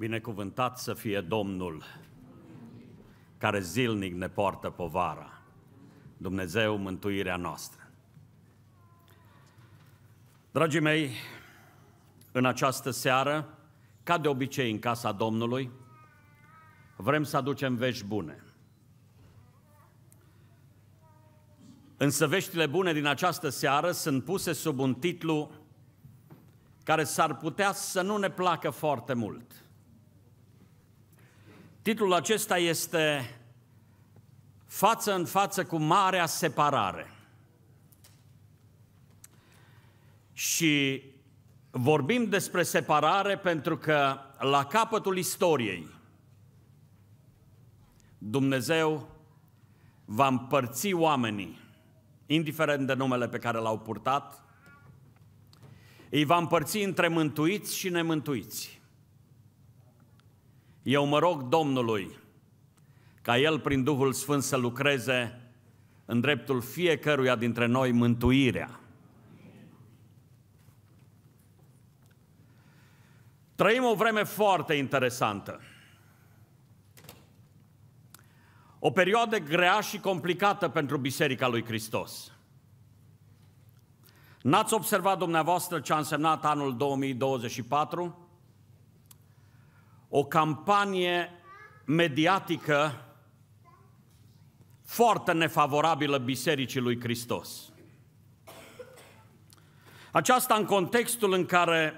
Binecuvântat să fie Domnul, care zilnic ne poartă povara. Dumnezeu, mântuirea noastră. Dragii mei, în această seară, ca de obicei în casa Domnului, vrem să aducem vești bune. Însă veștile bune din această seară sunt puse sub un titlu care s-ar putea să nu ne placă foarte mult – Titlul acesta este Față în față cu marea separare. Și vorbim despre separare pentru că la capătul istoriei Dumnezeu va împărți oamenii, indiferent de numele pe care l-au purtat, îi va împărți între mântuiți și nemântuiți. Eu mă rog Domnului ca El prin Duhul Sfânt să lucreze în dreptul fiecăruia dintre noi mântuirea. Trăim o vreme foarte interesantă. O perioadă grea și complicată pentru Biserica lui Hristos. N-ați observat dumneavoastră ce a însemnat anul 2024? o campanie mediatică foarte nefavorabilă Bisericii lui Hristos. Aceasta în contextul în care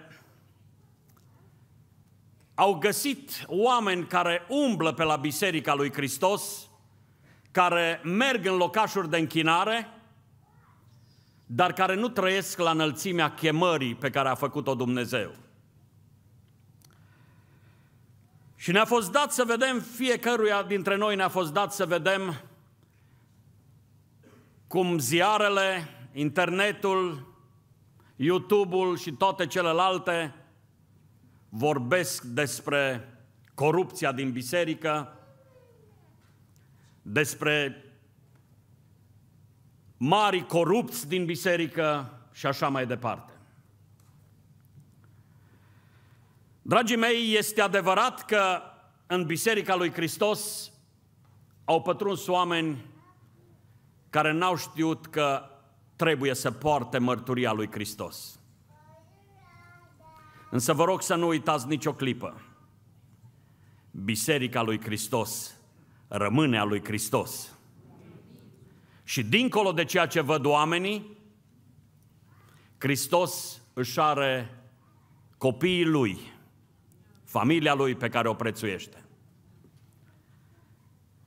au găsit oameni care umblă pe la Biserica lui Hristos, care merg în locașuri de închinare, dar care nu trăiesc la înălțimea chemării pe care a făcut-o Dumnezeu. Și ne-a fost dat să vedem, fiecăruia dintre noi ne-a fost dat să vedem cum ziarele, internetul, YouTube-ul și toate celelalte vorbesc despre corupția din biserică, despre mari corupți din biserică și așa mai departe. Dragii mei, este adevărat că în Biserica lui Hristos au pătruns oameni care n-au știut că trebuie să poarte mărturia lui Hristos. Însă vă rog să nu uitați nicio clipă. Biserica lui Hristos rămâne a lui Hristos. Și dincolo de ceea ce văd oamenii, Hristos își are copiii lui familia lui pe care o prețuiește.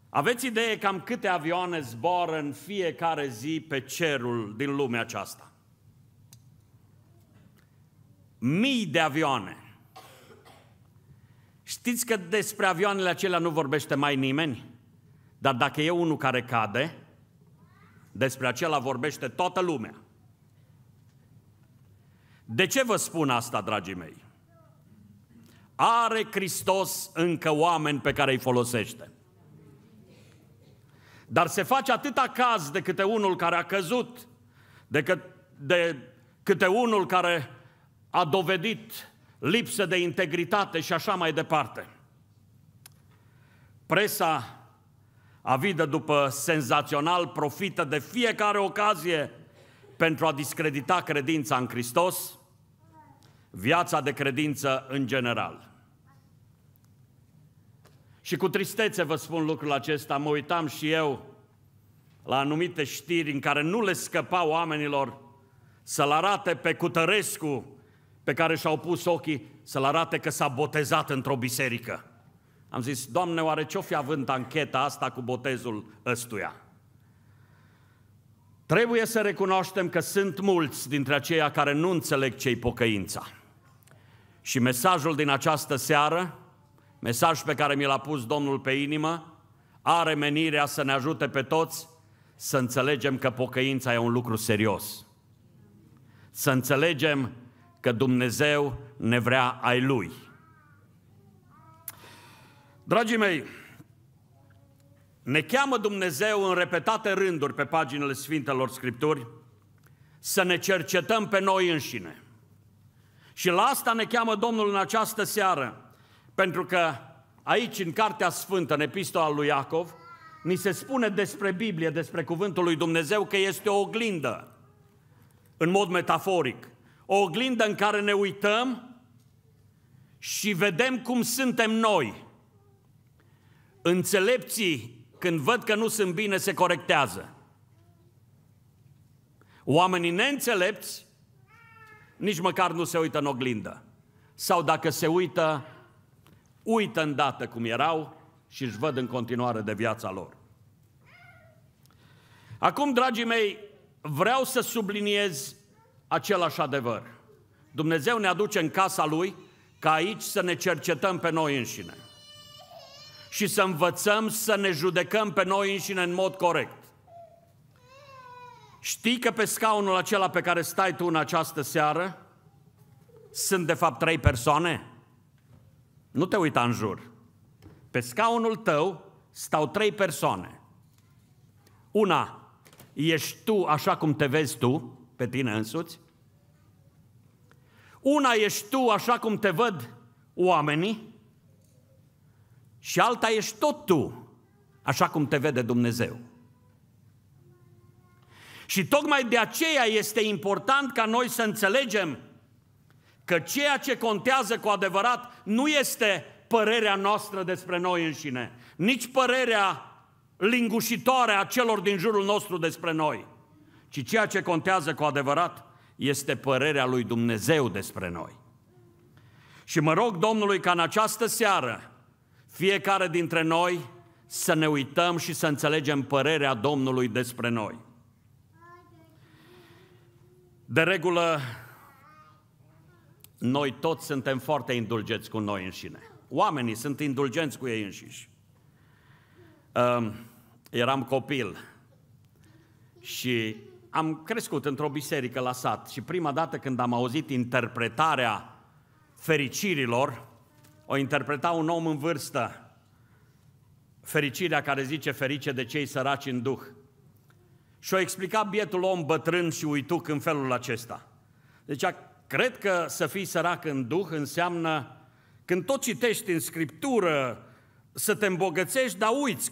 Aveți idee cam câte avioane zboară în fiecare zi pe cerul din lumea aceasta? Mii de avioane. Știți că despre avioanele acelea nu vorbește mai nimeni? Dar dacă e unul care cade, despre acela vorbește toată lumea. De ce vă spun asta, dragii mei? Are Hristos încă oameni pe care îi folosește. Dar se face atât caz de câte unul care a căzut, de, că, de câte unul care a dovedit lipsă de integritate și așa mai departe. Presa avidă după senzațional profită de fiecare ocazie pentru a discredita credința în Hristos, viața de credință în general. Și cu tristețe vă spun lucrul acesta, mă uitam și eu la anumite știri în care nu le scăpa oamenilor să-l arate pe Cutărescu pe care și-au pus ochii, să-l arate că s-a botezat într-o biserică. Am zis, Doamne, oare ce-o fi având ancheta asta cu botezul ăstuia? Trebuie să recunoaștem că sunt mulți dintre aceia care nu înțeleg ce-i pocăința. Și mesajul din această seară, mesaj pe care mi l-a pus Domnul pe inimă, are menirea să ne ajute pe toți să înțelegem că pocăința e un lucru serios. Să înțelegem că Dumnezeu ne vrea ai Lui. Dragii mei, ne cheamă Dumnezeu în repetate rânduri pe paginile Sfintelor Scripturi să ne cercetăm pe noi înșine – și la asta ne cheamă Domnul în această seară. Pentru că aici, în Cartea Sfântă, în Epistola lui Iacov, ni se spune despre Biblie, despre Cuvântul lui Dumnezeu, că este o oglindă, în mod metaforic. O oglindă în care ne uităm și vedem cum suntem noi. Înțelepții, când văd că nu sunt bine, se corectează. Oamenii neînțelepți nici măcar nu se uită în oglindă. Sau dacă se uită, uită îndată cum erau și își văd în continuare de viața lor. Acum, dragii mei, vreau să subliniez același adevăr. Dumnezeu ne aduce în casa Lui ca aici să ne cercetăm pe noi înșine și să învățăm să ne judecăm pe noi înșine în mod corect. Știi că pe scaunul acela pe care stai tu în această seară sunt de fapt trei persoane? Nu te uita în jur. Pe scaunul tău stau trei persoane. Una, ești tu așa cum te vezi tu, pe tine însuți. Una ești tu așa cum te văd oamenii și alta ești tot tu, așa cum te vede Dumnezeu. Și tocmai de aceea este important ca noi să înțelegem că ceea ce contează cu adevărat nu este părerea noastră despre noi înșine, nici părerea lingușitoare a celor din jurul nostru despre noi, ci ceea ce contează cu adevărat este părerea lui Dumnezeu despre noi. Și mă rog Domnului ca în această seară fiecare dintre noi să ne uităm și să înțelegem părerea Domnului despre noi. De regulă, noi toți suntem foarte indulgeți cu noi înșine. Oamenii sunt indulgenți cu ei înșiși. Ehm, eram copil și am crescut într-o biserică la sat și prima dată când am auzit interpretarea fericirilor, o interpreta un om în vârstă, fericirea care zice ferice de cei săraci în duh. Și-o explica bietul om bătrân și uituc în felul acesta. Deci, cred că să fii sărac în duh înseamnă când tot citești în Scriptură să te îmbogățești, dar uiți,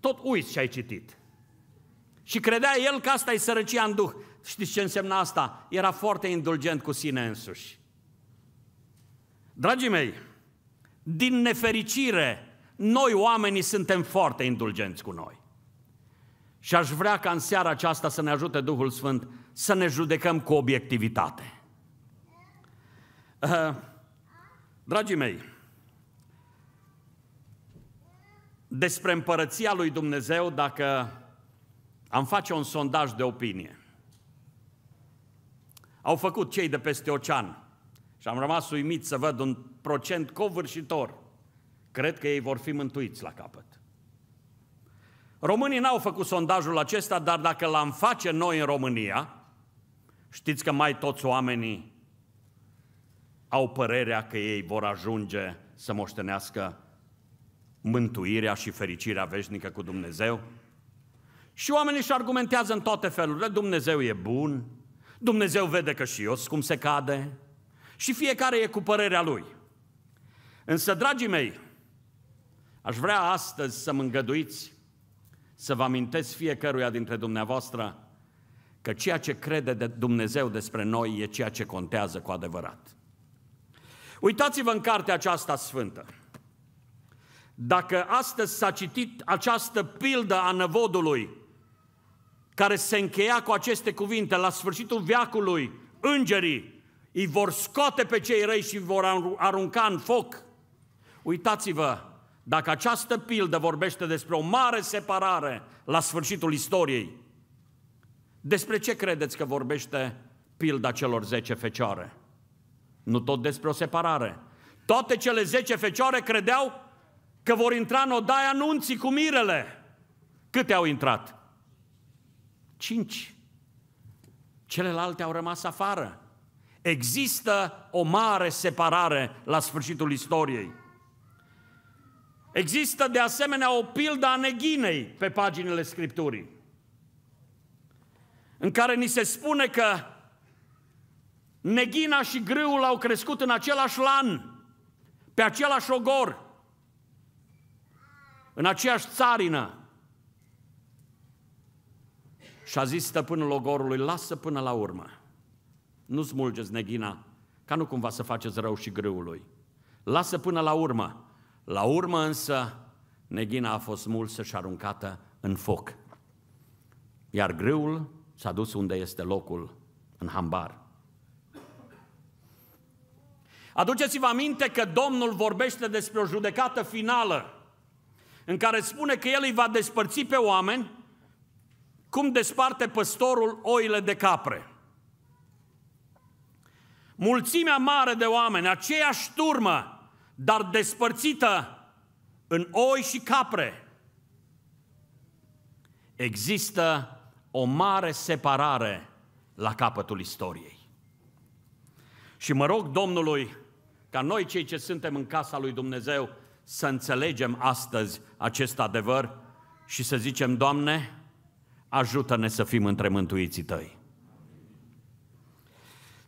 tot uiți ce ai citit. Și credea el că asta e sărăcia în duh. Știți ce însemna asta? Era foarte indulgent cu sine însuși. Dragii mei, din nefericire, noi oamenii suntem foarte indulgenți cu noi. Și aș vrea ca în seara aceasta să ne ajute Duhul Sfânt să ne judecăm cu obiectivitate. Eh, dragii mei, despre împărăția lui Dumnezeu, dacă am face un sondaj de opinie, au făcut cei de peste ocean și am rămas uimit să văd un procent covârșitor. Cred că ei vor fi mântuiți la capăt. Românii n-au făcut sondajul acesta, dar dacă l-am face noi în România, știți că mai toți oamenii au părerea că ei vor ajunge să moștenească mântuirea și fericirea veșnică cu Dumnezeu? Și oamenii își argumentează în toate felurile, Dumnezeu e bun, Dumnezeu vede că și eu cum se cade și fiecare e cu părerea lui. Însă, dragii mei, aș vrea astăzi să mă îngăduiți să vă amintesc fiecăruia dintre dumneavoastră că ceea ce crede de Dumnezeu despre noi e ceea ce contează cu adevărat. Uitați-vă în cartea aceasta sfântă. Dacă astăzi s-a citit această pildă a năvodului, care se încheia cu aceste cuvinte, la sfârșitul veacului, îngerii îi vor scoate pe cei răi și vor arunca în foc. Uitați-vă dacă această pildă vorbește despre o mare separare la sfârșitul istoriei, despre ce credeți că vorbește pilda celor zece fecioare? Nu tot despre o separare. Toate cele zece fecioare credeau că vor intra în odaia nunții cu mirele. Câte au intrat? Cinci. Celelalte au rămas afară. Există o mare separare la sfârșitul istoriei. Există de asemenea o pildă a neghinei pe paginile Scripturii, în care ni se spune că neghina și grâul au crescut în același lan, pe același ogor, în aceeași țarină. Și a zis stăpânul ogorului, lasă până la urmă. Nu smulgeți neghina, ca nu cumva să faceți rău și grâului. Lasă până la urmă la urmă însă, neghina a fost mulsă și aruncată în foc. Iar grâul s-a dus unde este locul, în hambar. Aduceți-vă aminte că Domnul vorbește despre o judecată finală în care spune că El îi va despărți pe oameni cum desparte păstorul oile de capre. Mulțimea mare de oameni, aceeași turmă, dar despărțită în oi și capre. Există o mare separare la capătul istoriei. Și mă rog Domnului ca noi cei ce suntem în casa lui Dumnezeu să înțelegem astăzi acest adevăr și să zicem, Doamne, ajută-ne să fim între mântuiții Tăi.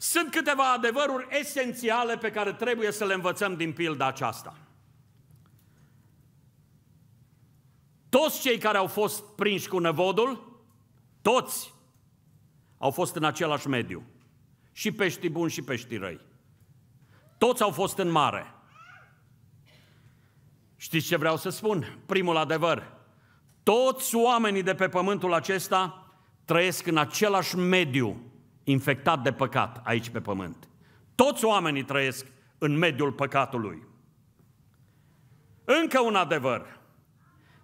Sunt câteva adevăruri esențiale pe care trebuie să le învățăm din pilda aceasta. Toți cei care au fost prinși cu nevodul, toți au fost în același mediu. Și pești buni și pești răi. Toți au fost în mare. Știți ce vreau să spun? Primul adevăr. Toți oamenii de pe pământul acesta trăiesc în același mediu infectat de păcat aici pe pământ. Toți oamenii trăiesc în mediul păcatului. Încă un adevăr.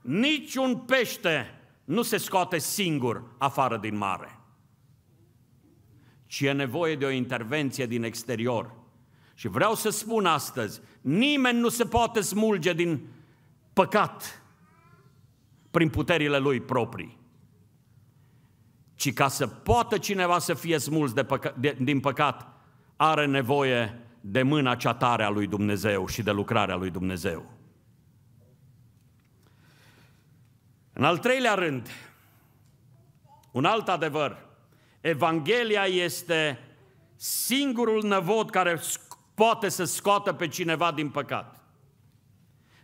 Niciun pește nu se scoate singur afară din mare, ci e nevoie de o intervenție din exterior. Și vreau să spun astăzi, nimeni nu se poate smulge din păcat prin puterile lui proprii ci ca să poată cineva să fie smuls de păca- de, din păcat, are nevoie de mâna cea tare a lui Dumnezeu și de lucrarea lui Dumnezeu. În al treilea rând, un alt adevăr, Evanghelia este singurul năvod care poate să scoată pe cineva din păcat.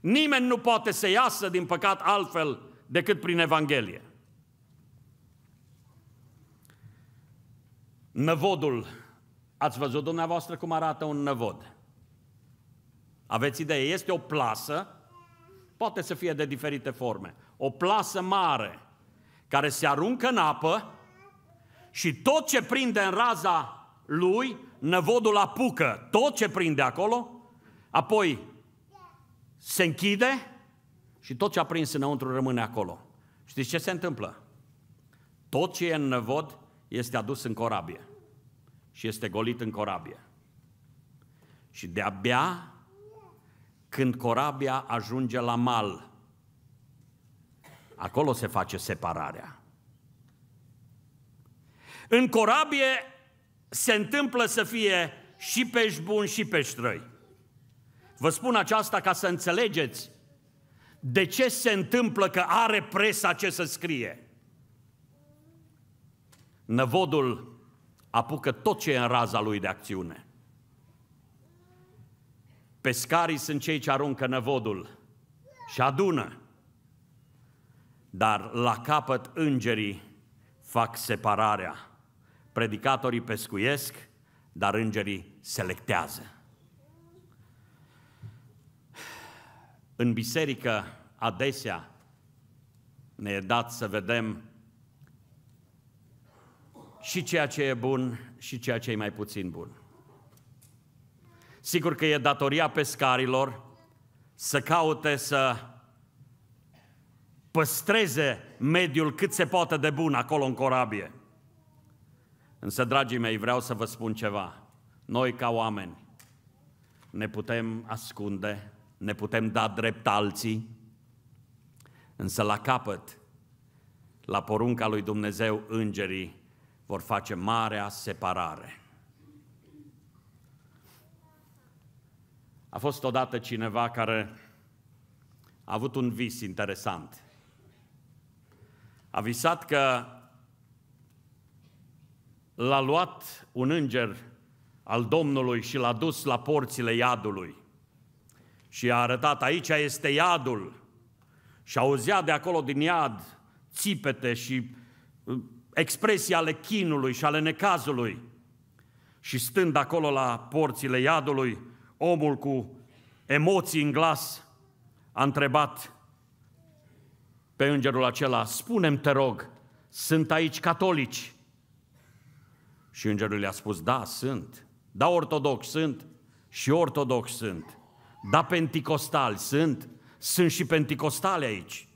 Nimeni nu poate să iasă din păcat altfel decât prin Evanghelie. Năvodul. Ați văzut dumneavoastră cum arată un năvod? Aveți idee? Este o plasă, poate să fie de diferite forme. O plasă mare care se aruncă în apă și tot ce prinde în raza lui, năvodul apucă. Tot ce prinde acolo, apoi se închide și tot ce a prins înăuntru rămâne acolo. Știți ce se întâmplă? Tot ce e în năvod este adus în corabie și este golit în corabie. Și de-abia când corabia ajunge la mal, acolo se face separarea. În corabie se întâmplă să fie și pești buni și pești răi. Vă spun aceasta ca să înțelegeți de ce se întâmplă că are presa ce să scrie. Năvodul apucă tot ce e în raza lui de acțiune. Pescarii sunt cei ce aruncă năvodul și adună. Dar la capăt îngerii fac separarea. Predicatorii pescuiesc, dar îngerii selectează. În biserică adesea ne e dat să vedem și ceea ce e bun și ceea ce e mai puțin bun. Sigur că e datoria pescarilor să caute să păstreze mediul cât se poate de bun acolo în corabie. Însă, dragii mei, vreau să vă spun ceva. Noi, ca oameni, ne putem ascunde, ne putem da drept alții, însă la capăt, la porunca lui Dumnezeu, îngerii vor face marea separare. A fost odată cineva care a avut un vis interesant. A visat că l-a luat un înger al Domnului și l-a dus la porțile iadului. Și a arătat, aici este iadul. Și auzea de acolo din iad țipete și expresii ale chinului și ale necazului. Și stând acolo la porțile iadului, omul cu emoții în glas a întrebat pe îngerul acela, spune te rog, sunt aici catolici? Și îngerul i-a spus, da, sunt, da, ortodox sunt și ortodox sunt, da, penticostali sunt, sunt și penticostali aici,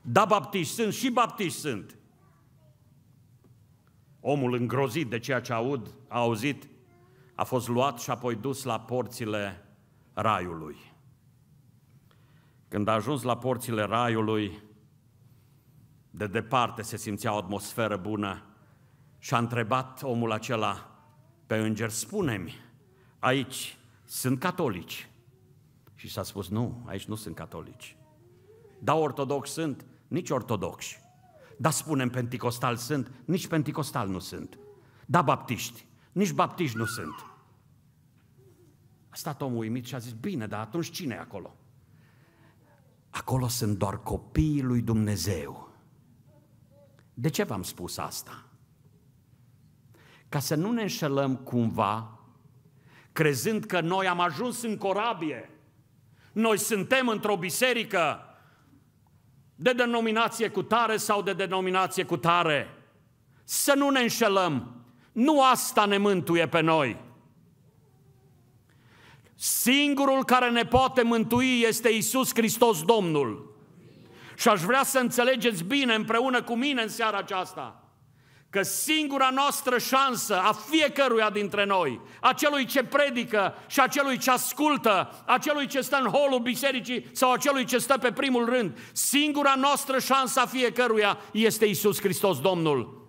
da, baptiști sunt și baptiști sunt. Omul îngrozit de ceea ce aud, a auzit, a fost luat și apoi dus la porțile raiului. Când a ajuns la porțile raiului, de departe se simțea o atmosferă bună și a întrebat omul acela pe înger, spune-mi, aici sunt catolici. Și s-a spus, nu, aici nu sunt catolici. Da, ortodox sunt, nici ortodoxi. Dar spunem penticostal sunt, nici penticostal nu sunt. Da, baptiști, nici baptiști nu sunt. A stat omul uimit și a zis, bine, dar atunci cine e acolo? Acolo sunt doar copiii lui Dumnezeu. De ce v-am spus asta? Ca să nu ne înșelăm cumva, crezând că noi am ajuns în corabie, noi suntem într-o biserică, de denominație cu tare sau de denominație cu tare. Să nu ne înșelăm. Nu asta ne mântuie pe noi. Singurul care ne poate mântui este Isus Hristos Domnul. Și aș vrea să înțelegeți bine împreună cu mine în seara aceasta că singura noastră șansă a fiecăruia dintre noi, a celui ce predică și a celui ce ascultă, a celui ce stă în holul bisericii sau a celui ce stă pe primul rând, singura noastră șansă a fiecăruia este Isus Hristos Domnul.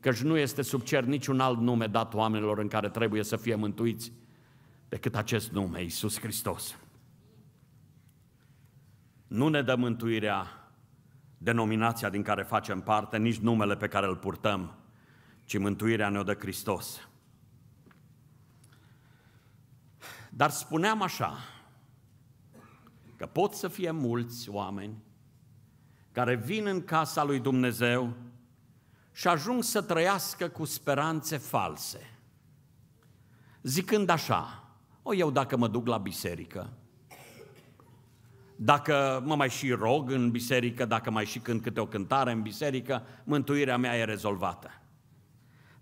Căci nu este sub cer niciun alt nume dat oamenilor în care trebuie să fie mântuiți decât acest nume, Isus Hristos. Nu ne dă mântuirea denominația din care facem parte, nici numele pe care îl purtăm, ci mântuirea ne-o dă Hristos. Dar spuneam așa, că pot să fie mulți oameni care vin în casa lui Dumnezeu și ajung să trăiască cu speranțe false, zicând așa, o, eu dacă mă duc la biserică, dacă mă mai și rog în biserică, dacă mai și cânt câte o cântare în biserică, mântuirea mea e rezolvată.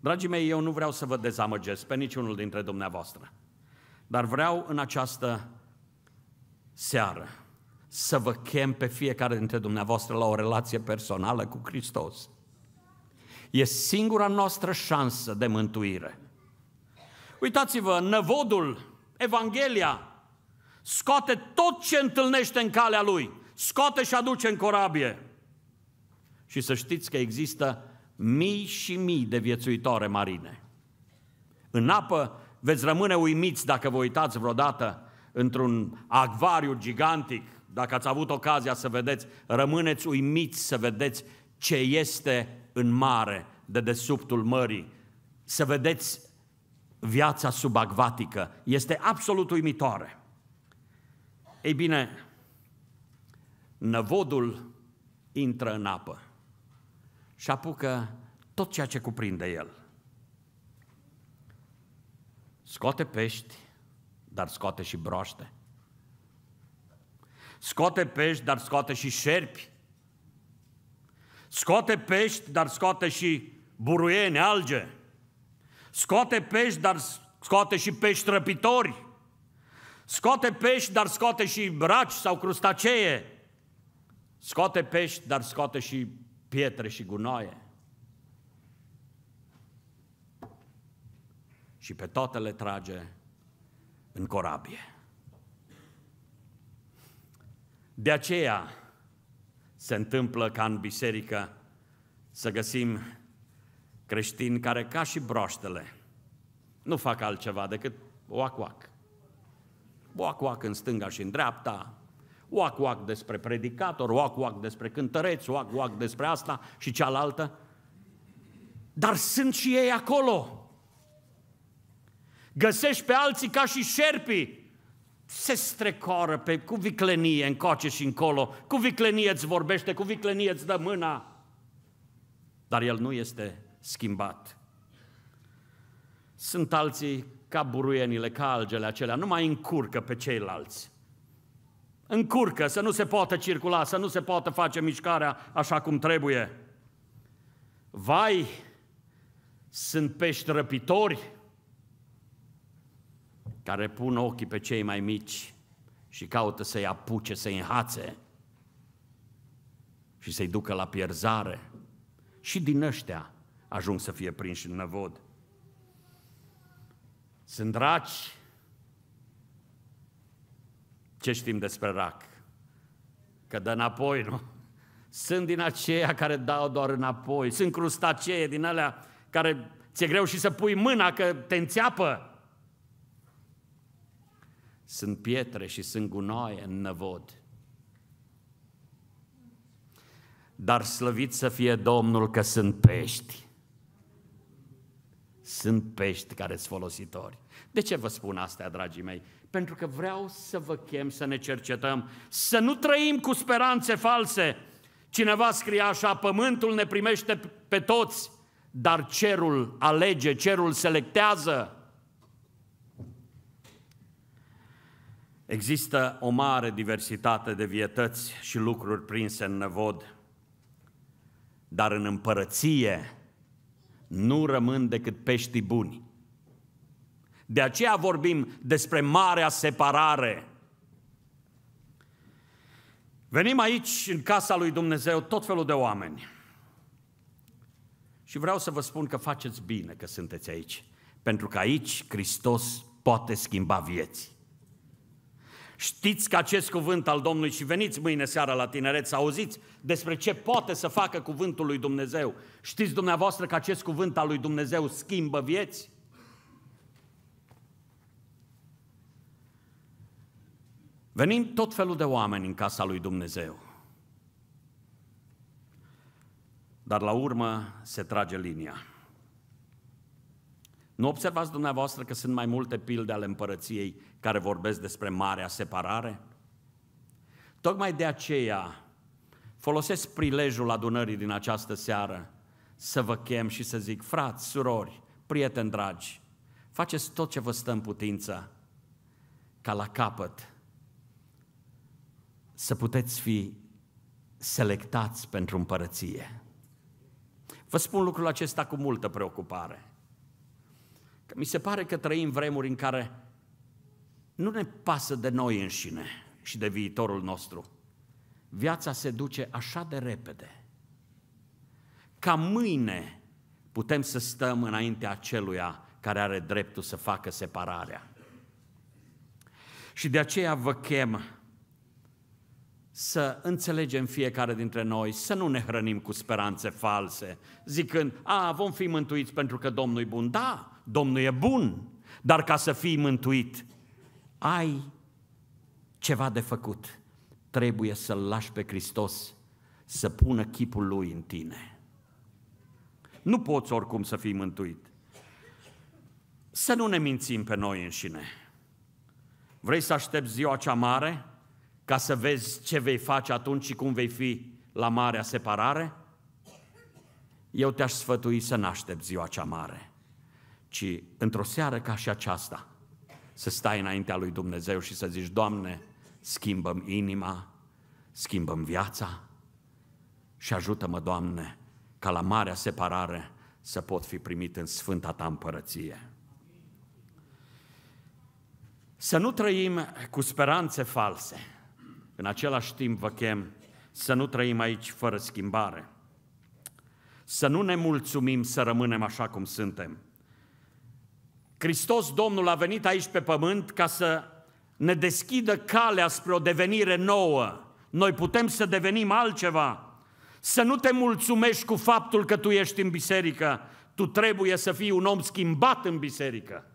Dragii mei, eu nu vreau să vă dezamăgesc pe niciunul dintre dumneavoastră, dar vreau în această seară să vă chem pe fiecare dintre dumneavoastră la o relație personală cu Hristos. E singura noastră șansă de mântuire. Uitați-vă, năvodul, Evanghelia, scoate tot ce întâlnește în calea lui, scoate și aduce în corabie. Și să știți că există mii și mii de viețuitoare marine. În apă veți rămâne uimiți dacă vă uitați vreodată într-un acvariu gigantic, dacă ați avut ocazia să vedeți, rămâneți uimiți să vedeți ce este în mare, de desubtul mării, să vedeți viața subacvatică. Este absolut uimitoare. Ei bine, năvodul intră în apă și apucă tot ceea ce cuprinde el. Scoate pești, dar scoate și broaște. Scoate pești, dar scoate și șerpi. Scoate pești, dar scoate și buruieni, alge. Scoate pești, dar scoate și pești răpitori. Scoate pești, dar scoate și braci sau crustacee. Scoate pești, dar scoate și pietre și gunoaie. Și pe toate le trage în corabie. De aceea se întâmplă ca în biserică să găsim creștini care, ca și broștele, nu fac altceva decât oac-oac oac-oac în stânga și în dreapta, oac-oac despre predicator, oac-oac despre cântăreț, oac-oac despre asta și cealaltă. Dar sunt și ei acolo. Găsești pe alții ca și șerpii. Se strecoară pe, cu viclenie încoace și încolo, cu viclenie îți vorbește, cu viclenie îți dă mâna. Dar el nu este schimbat. Sunt alții ca buruienile, ca algele acelea, nu mai încurcă pe ceilalți. Încurcă să nu se poată circula, să nu se poată face mișcarea așa cum trebuie. Vai, sunt pești răpitori care pun ochii pe cei mai mici și caută să-i apuce, să-i înhațe și să-i ducă la pierzare. Și din ăștia ajung să fie prinși în năvod. Sunt raci. Ce știm despre rac? Că dă înapoi, nu? Sunt din aceia care dau doar înapoi. Sunt crustacee din alea care ți-e greu și să pui mâna că te înțeapă. Sunt pietre și sunt gunoaie în năvod. Dar slăvit să fie Domnul că sunt pești. Sunt pești care sunt folositori. De ce vă spun astea, dragii mei? Pentru că vreau să vă chem să ne cercetăm, să nu trăim cu speranțe false. Cineva scrie așa, pământul ne primește pe toți, dar cerul alege, cerul selectează. Există o mare diversitate de vietăți și lucruri prinse în năvod, dar în împărăție nu rămân decât peștii buni. De aceea vorbim despre marea separare. Venim aici, în casa lui Dumnezeu, tot felul de oameni. Și vreau să vă spun că faceți bine că sunteți aici. Pentru că aici Hristos poate schimba vieți. Știți că acest cuvânt al Domnului și veniți mâine seara la tineret să auziți despre ce poate să facă cuvântul lui Dumnezeu. Știți dumneavoastră că acest cuvânt al lui Dumnezeu schimbă vieți? Venim tot felul de oameni în casa lui Dumnezeu. Dar la urmă se trage linia. Nu observați dumneavoastră că sunt mai multe pilde ale împărăției care vorbesc despre marea separare? Tocmai de aceea folosesc prilejul adunării din această seară să vă chem și să zic, frați, surori, prieteni dragi, faceți tot ce vă stă în putință ca la capăt să puteți fi selectați pentru împărăție. Vă spun lucrul acesta cu multă preocupare. Că Mi se pare că trăim vremuri în care nu ne pasă de noi înșine și de viitorul nostru. Viața se duce așa de repede. Ca mâine putem să stăm înaintea aceluia care are dreptul să facă separarea. Și de aceea vă chem să înțelegem fiecare dintre noi, să nu ne hrănim cu speranțe false, zicând, a, vom fi mântuiți pentru că Domnul e bun. Da, Domnul e bun, dar ca să fii mântuit, ai ceva de făcut. Trebuie să-L lași pe Hristos să pună chipul Lui în tine. Nu poți oricum să fii mântuit. Să nu ne mințim pe noi înșine. Vrei să aștepți ziua cea mare ca să vezi ce vei face atunci și cum vei fi la marea separare? Eu te-aș sfătui să n-aștepți ziua cea mare ci într-o seară ca și aceasta, să stai înaintea lui Dumnezeu și să zici, Doamne, schimbăm inima, schimbăm viața și ajută-mă, Doamne, ca la marea separare să pot fi primit în sfânta ta împărăție. Să nu trăim cu speranțe false. În același timp vă chem să nu trăim aici fără schimbare. Să nu ne mulțumim să rămânem așa cum suntem Hristos Domnul a venit aici pe pământ ca să ne deschidă calea spre o devenire nouă. Noi putem să devenim altceva. Să nu te mulțumești cu faptul că tu ești în biserică. Tu trebuie să fii un om schimbat în biserică.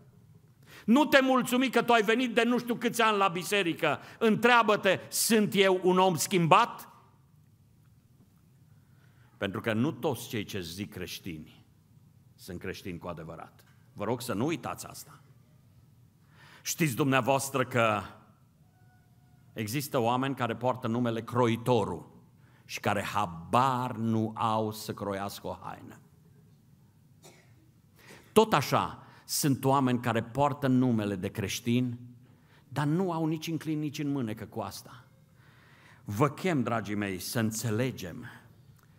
Nu te mulțumi că tu ai venit de nu știu câți ani la biserică. Întreabă-te, sunt eu un om schimbat? Pentru că nu toți cei ce zic creștini sunt creștini cu adevărat. Vă rog să nu uitați asta. Știți dumneavoastră că există oameni care poartă numele croitorul și care habar nu au să croiască o haină. Tot așa sunt oameni care poartă numele de creștin, dar nu au nici înclin, nici în mânecă cu asta. Vă chem, dragii mei, să înțelegem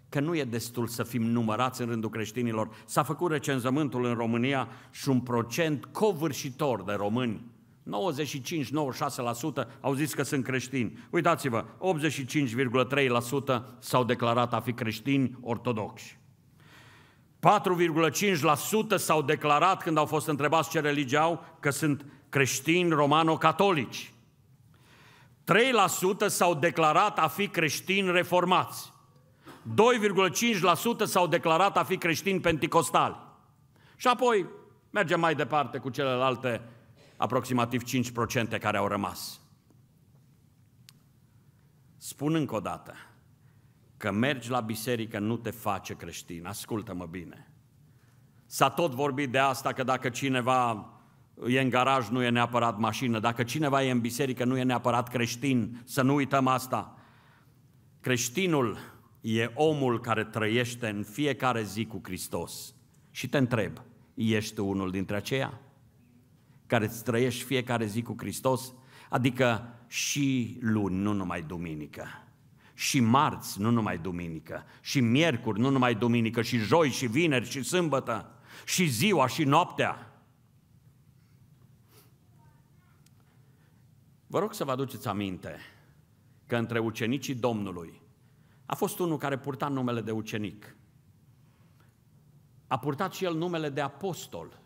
că nu e destul să fim numărați în rândul creștinilor. S-a făcut recenzământul în România și un procent covârșitor de români 95-96% au zis că sunt creștini. Uitați-vă, 85,3% s-au declarat a fi creștini ortodoxi. 4,5% s-au declarat când au fost întrebați ce religie au că sunt creștini romano-catolici. 3% s-au declarat a fi creștini reformați. 2,5% s-au declarat a fi creștini penticostali. Și apoi mergem mai departe cu celelalte aproximativ 5% care au rămas. Spun încă o dată că mergi la biserică nu te face creștin. Ascultă-mă bine. S-a tot vorbit de asta că dacă cineva e în garaj nu e neapărat mașină, dacă cineva e în biserică nu e neapărat creștin, să nu uităm asta. Creștinul e omul care trăiește în fiecare zi cu Hristos. Și te întreb, ești unul dintre aceia care îți trăiești fiecare zi cu Hristos? Adică și luni, nu numai duminică. Și marți, nu numai duminică. Și miercuri, nu numai duminică. Și joi, și vineri, și sâmbătă. Și ziua, și noaptea. Vă rog să vă aduceți aminte că între ucenicii Domnului a fost unul care purta numele de ucenic. A purtat și el numele de apostol.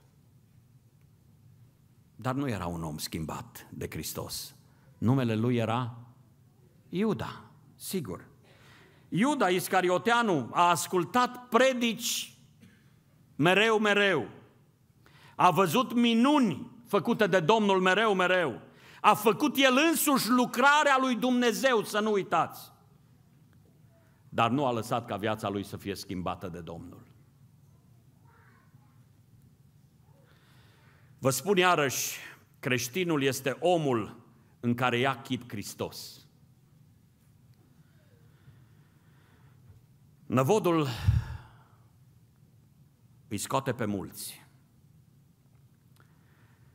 Dar nu era un om schimbat de Hristos. Numele lui era Iuda, sigur. Iuda Iscarioteanu a ascultat predici mereu, mereu. A văzut minuni făcute de Domnul mereu, mereu. A făcut el însuși lucrarea lui Dumnezeu, să nu uitați dar nu a lăsat ca viața lui să fie schimbată de Domnul. Vă spun iarăși, creștinul este omul în care ia chit Hristos. Năvodul îi scoate pe mulți,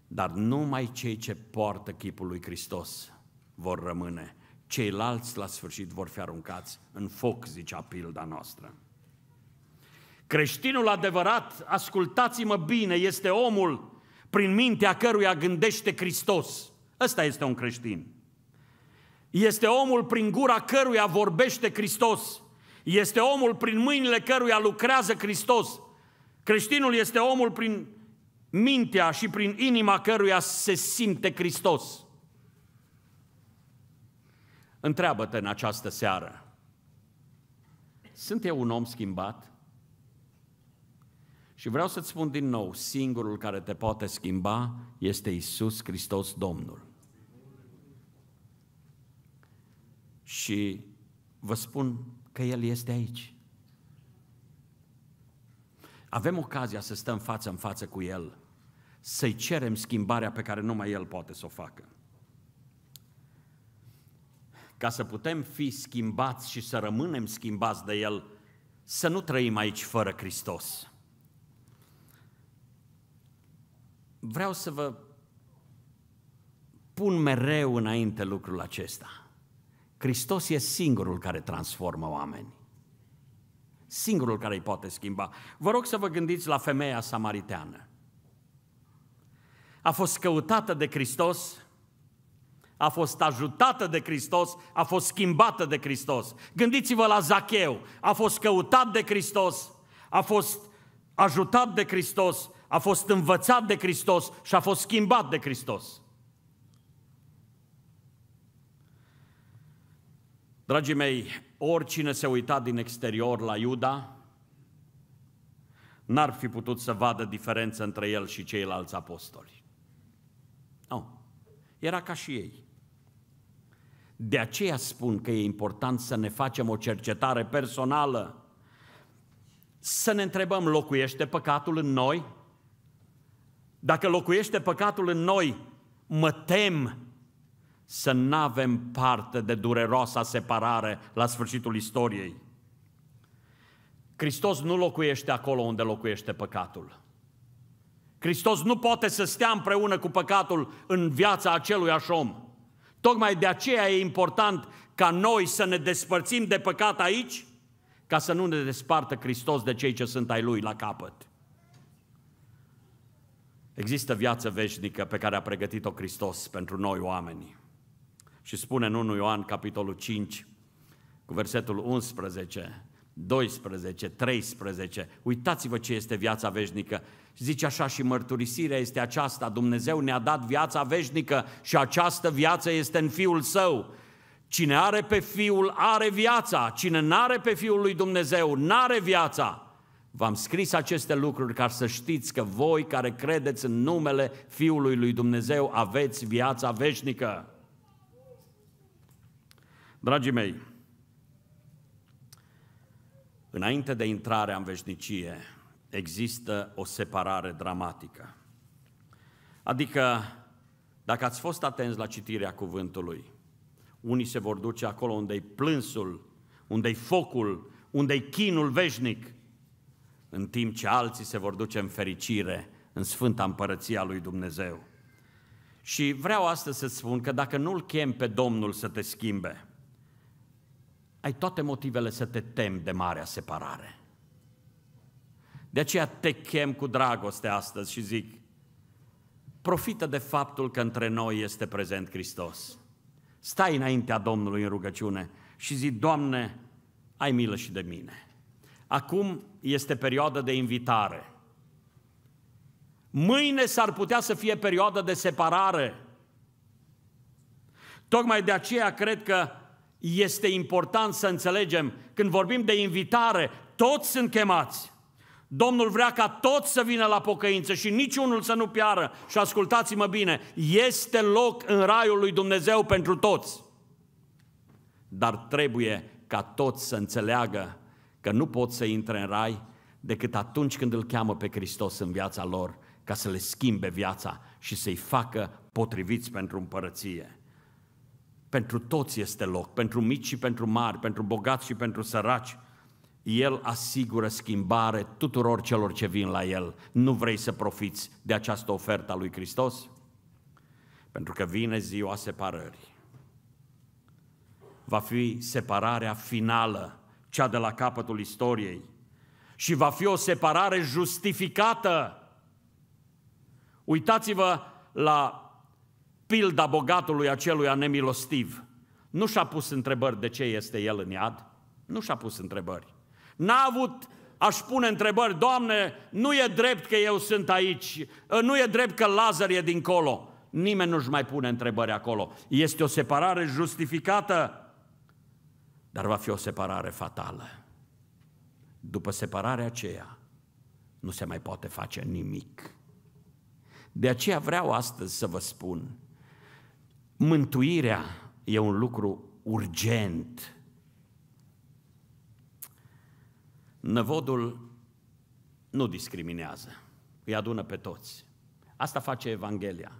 dar numai cei ce poartă chipul lui Hristos vor rămâne ceilalți la sfârșit vor fi aruncați în foc, zicea pilda noastră. Creștinul adevărat, ascultați-mă bine, este omul prin mintea căruia gândește Hristos. Ăsta este un creștin. Este omul prin gura căruia vorbește Hristos. Este omul prin mâinile căruia lucrează Hristos. Creștinul este omul prin mintea și prin inima căruia se simte Hristos. Întreabă-te în această seară. Sunt eu un om schimbat? Și vreau să-ți spun din nou, singurul care te poate schimba este Isus Hristos Domnul. Și vă spun că El este aici. Avem ocazia să stăm față în față cu El, să-i cerem schimbarea pe care numai El poate să o facă ca să putem fi schimbați și să rămânem schimbați de El, să nu trăim aici fără Hristos. Vreau să vă pun mereu înainte lucrul acesta. Hristos e singurul care transformă oameni. Singurul care îi poate schimba. Vă rog să vă gândiți la femeia samariteană. A fost căutată de Hristos a fost ajutată de Hristos, a fost schimbată de Hristos. Gândiți-vă la Zacheu, a fost căutat de Hristos, a fost ajutat de Hristos, a fost învățat de Hristos și a fost schimbat de Hristos. Dragii mei, oricine se uita din exterior la Iuda, n-ar fi putut să vadă diferență între el și ceilalți apostoli. Nu. Era ca și ei. De aceea spun că e important să ne facem o cercetare personală, să ne întrebăm, locuiește păcatul în noi? Dacă locuiește păcatul în noi, mă tem să nu avem parte de dureroasa separare la sfârșitul istoriei. Hristos nu locuiește acolo unde locuiește păcatul. Hristos nu poate să stea împreună cu păcatul în viața acelui om. Tocmai de aceea e important ca noi să ne despărțim de păcat aici, ca să nu ne despartă Hristos de cei ce sunt ai Lui la capăt. Există viață veșnică pe care a pregătit-o Hristos pentru noi oamenii. Și spune în 1 Ioan, capitolul 5, cu versetul 11, 12, 13, uitați-vă ce este viața veșnică și zice așa și mărturisirea este aceasta, Dumnezeu ne-a dat viața veșnică și această viață este în Fiul Său. Cine are pe Fiul are viața, cine n-are pe Fiul lui Dumnezeu n-are viața. V-am scris aceste lucruri ca să știți că voi care credeți în numele Fiului lui Dumnezeu aveți viața veșnică. Dragii mei, înainte de intrarea în veșnicie, există o separare dramatică. Adică, dacă ați fost atenți la citirea cuvântului, unii se vor duce acolo unde-i plânsul, unde-i focul, unde-i chinul veșnic, în timp ce alții se vor duce în fericire, în sfânta împărăția lui Dumnezeu. Și vreau astăzi să spun că dacă nu-L chem pe Domnul să te schimbe, ai toate motivele să te temi de marea separare. De aceea te chem cu dragoste astăzi și zic, profită de faptul că între noi este prezent Hristos. Stai înaintea Domnului în rugăciune și zic Doamne, ai milă și de mine. Acum este perioada de invitare. Mâine s-ar putea să fie perioada de separare. Tocmai de aceea cred că este important să înțelegem, când vorbim de invitare, toți sunt chemați. Domnul vrea ca toți să vină la pocăință și niciunul să nu piară. Și ascultați-mă bine, este loc în raiul lui Dumnezeu pentru toți. Dar trebuie ca toți să înțeleagă că nu pot să intre în rai decât atunci când îl cheamă pe Hristos în viața lor, ca să le schimbe viața și să-i facă potriviți pentru împărăție. Pentru toți este loc, pentru mici și pentru mari, pentru bogați și pentru săraci, el asigură schimbare tuturor celor ce vin la El. Nu vrei să profiți de această ofertă a lui Hristos? Pentru că vine ziua separării. Va fi separarea finală, cea de la capătul istoriei. Și va fi o separare justificată. Uitați-vă la pilda bogatului acelui nemilostiv. Nu și-a pus întrebări de ce este el în iad, nu și-a pus întrebări. N-a avut aș pune întrebări, Doamne, nu e drept că eu sunt aici, ă, nu e drept că Lazar e dincolo. Nimeni nu-și mai pune întrebări acolo. Este o separare justificată, dar va fi o separare fatală. După separarea aceea, nu se mai poate face nimic. De aceea vreau astăzi să vă spun, mântuirea e un lucru urgent Năvodul nu discriminează, îi adună pe toți. Asta face Evanghelia.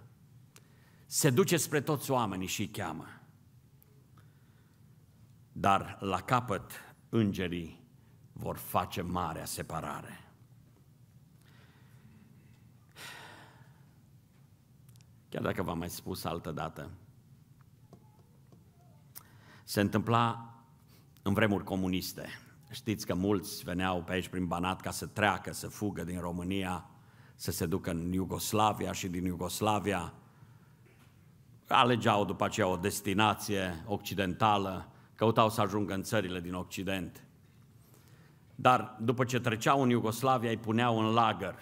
Se duce spre toți oamenii și îi cheamă. Dar la capăt îngerii vor face marea separare. Chiar dacă v-am mai spus altă dată, se întâmpla în vremuri comuniste – Știți că mulți veneau pe aici prin Banat ca să treacă, să fugă din România, să se ducă în Iugoslavia și din Iugoslavia alegeau după aceea o destinație occidentală, căutau să ajungă în țările din Occident. Dar după ce treceau în Iugoslavia, îi puneau în lagăr.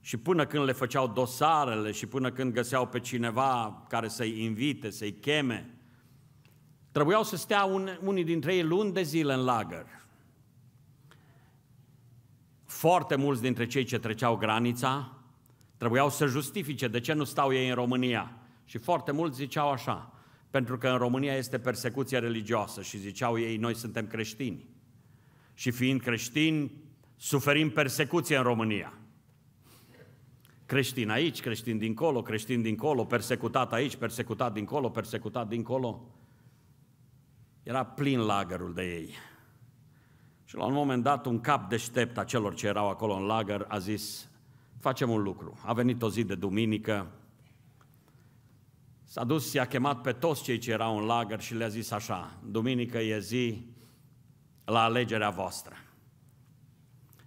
Și până când le făceau dosarele și până când găseau pe cineva care să-i invite, să-i cheme, Trebuiau să stea un, unii dintre ei luni de zile în lagăr. Foarte mulți dintre cei ce treceau granița trebuiau să justifice de ce nu stau ei în România. Și foarte mulți ziceau așa, pentru că în România este persecuție religioasă și ziceau ei, noi suntem creștini. Și fiind creștini, suferim persecuție în România. Creștin aici, creștin dincolo, creștin dincolo, persecutat aici, persecutat dincolo, persecutat dincolo. Era plin lagărul de ei. Și la un moment dat, un cap deștept a celor ce erau acolo în lagăr a zis, facem un lucru. A venit o zi de duminică, s-a dus, i-a chemat pe toți cei ce erau în lagăr și le-a zis așa, duminică e zi la alegerea voastră.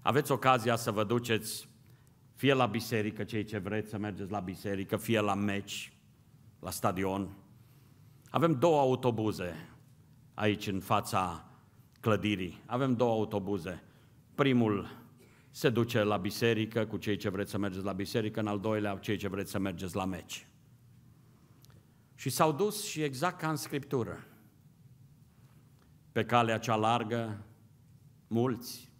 Aveți ocazia să vă duceți fie la biserică, cei ce vreți să mergeți la biserică, fie la meci, la stadion. Avem două autobuze aici în fața clădirii. Avem două autobuze. Primul se duce la biserică cu cei ce vreți să mergeți la biserică, în al doilea cu cei ce vreți să mergeți la meci. Și s-au dus și exact ca în Scriptură, pe calea cea largă, mulți.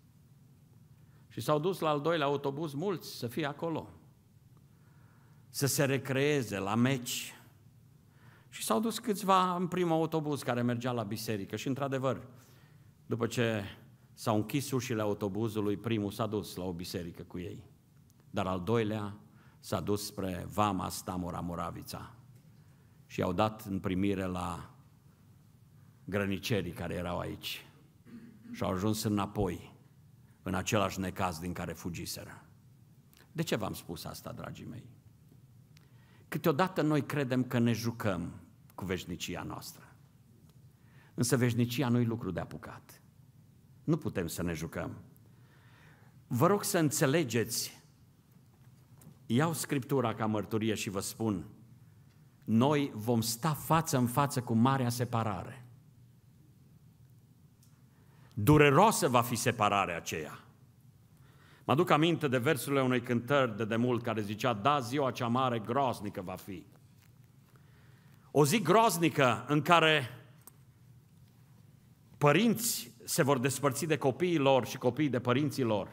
Și s-au dus la al doilea autobuz mulți să fie acolo, să se recreeze la meci, și s-au dus câțiva în primul autobuz care mergea la biserică și, într-adevăr, după ce s-au închis ușile autobuzului, primul s-a dus la o biserică cu ei, dar al doilea s-a dus spre Vama Stamora Moravița și i-au dat în primire la grănicerii care erau aici și au ajuns înapoi în același necaz din care fugiseră. De ce v-am spus asta, dragii mei? Câteodată noi credem că ne jucăm cu veșnicia noastră. Însă veșnicia nu e lucru de apucat. Nu putem să ne jucăm. Vă rog să înțelegeți, iau Scriptura ca mărturie și vă spun, noi vom sta față în față cu marea separare. Dureroasă va fi separarea aceea. Mă aduc aminte de versurile unei cântări de demult care zicea, da, ziua cea mare groaznică va fi. O zi groaznică în care părinți se vor despărți de copiii lor și copiii de părinții lor.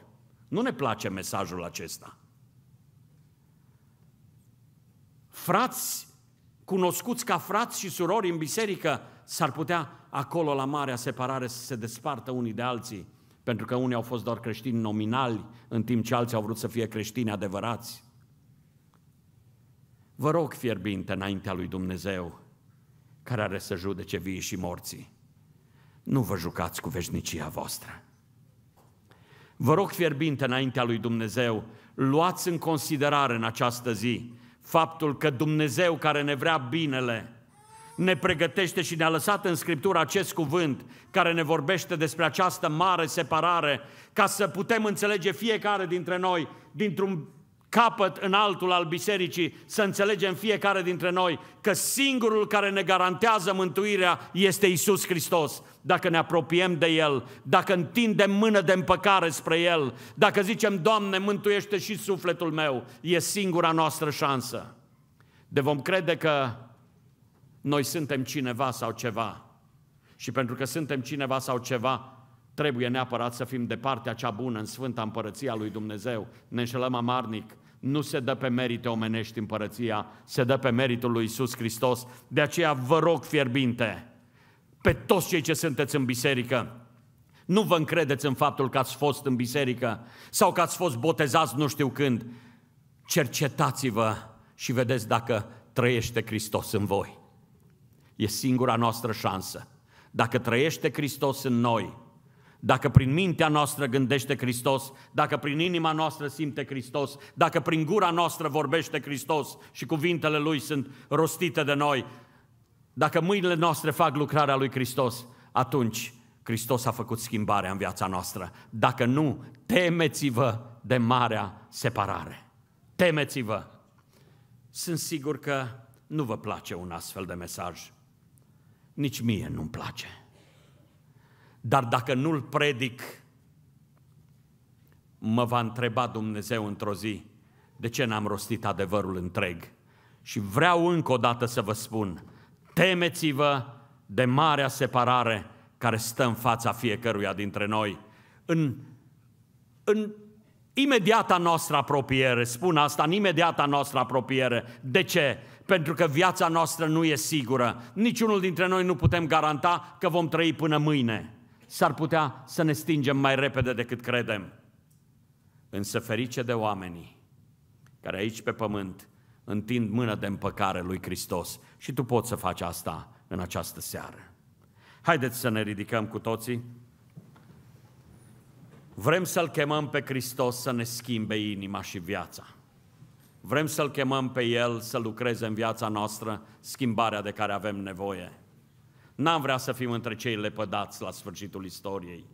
Nu ne place mesajul acesta. Frați cunoscuți ca frați și surori în biserică s-ar putea acolo la marea separare să se despartă unii de alții, pentru că unii au fost doar creștini nominali, în timp ce alții au vrut să fie creștini adevărați. Vă rog fierbinte înaintea lui Dumnezeu, care are să judece vii și morții, nu vă jucați cu veșnicia voastră. Vă rog fierbinte înaintea lui Dumnezeu, luați în considerare în această zi faptul că Dumnezeu care ne vrea binele, ne pregătește și ne-a lăsat în Scriptură acest cuvânt care ne vorbește despre această mare separare, ca să putem înțelege fiecare dintre noi, dintr-un capăt în altul al bisericii, să înțelegem fiecare dintre noi că singurul care ne garantează mântuirea este Isus Hristos. Dacă ne apropiem de El, dacă întindem mână de împăcare spre El, dacă zicem, Doamne, mântuiește și sufletul meu, e singura noastră șansă. De vom crede că noi suntem cineva sau ceva. Și pentru că suntem cineva sau ceva, trebuie neapărat să fim de partea cea bună în Sfânta Împărăția lui Dumnezeu. Ne înșelăm amarnic nu se dă pe merite omenești împărăția, se dă pe meritul lui Isus Hristos. De aceea vă rog fierbinte, pe toți cei ce sunteți în biserică, nu vă încredeți în faptul că ați fost în biserică sau că ați fost botezați nu știu când. Cercetați-vă și vedeți dacă trăiește Hristos în voi. E singura noastră șansă. Dacă trăiește Hristos în noi, dacă prin mintea noastră gândește Hristos, dacă prin inima noastră simte Hristos, dacă prin gura noastră vorbește Hristos și cuvintele Lui sunt rostite de noi, dacă mâinile noastre fac lucrarea Lui Hristos, atunci Hristos a făcut schimbarea în viața noastră. Dacă nu, temeți-vă de marea separare. Temeți-vă! Sunt sigur că nu vă place un astfel de mesaj. Nici mie nu-mi place. Dar dacă nu-l predic, mă va întreba Dumnezeu într-o zi, de ce n-am rostit adevărul întreg? Și vreau încă o dată să vă spun, temeți-vă de marea separare care stă în fața fiecăruia dintre noi. În, în imediata noastră apropiere, spun asta, în imediata noastră apropiere. De ce? Pentru că viața noastră nu e sigură. Niciunul dintre noi nu putem garanta că vom trăi până mâine s-ar putea să ne stingem mai repede decât credem. Însă ferice de oamenii care aici pe pământ întind mână de împăcare lui Hristos și tu poți să faci asta în această seară. Haideți să ne ridicăm cu toții. Vrem să-L chemăm pe Hristos să ne schimbe inima și viața. Vrem să-L chemăm pe El să lucreze în viața noastră schimbarea de care avem nevoie. N-am vrea să fim între cei lepădați la sfârșitul istoriei,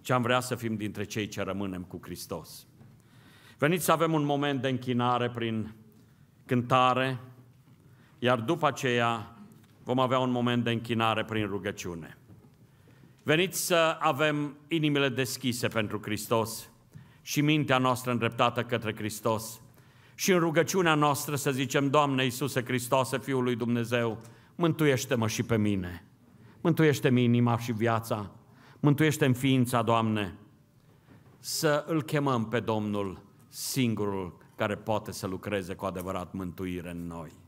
ci am vrea să fim dintre cei ce rămânem cu Hristos. Veniți să avem un moment de închinare prin cântare, iar după aceea vom avea un moment de închinare prin rugăciune. Veniți să avem inimile deschise pentru Hristos și mintea noastră îndreptată către Hristos și în rugăciunea noastră să zicem, Doamne Iisuse Hristoase, Fiul lui Dumnezeu, mântuiește-mă și pe mine. Mântuiește-mi inima și viața. Mântuiește-mi ființa, Doamne. Să îl chemăm pe Domnul singurul care poate să lucreze cu adevărat mântuire în noi.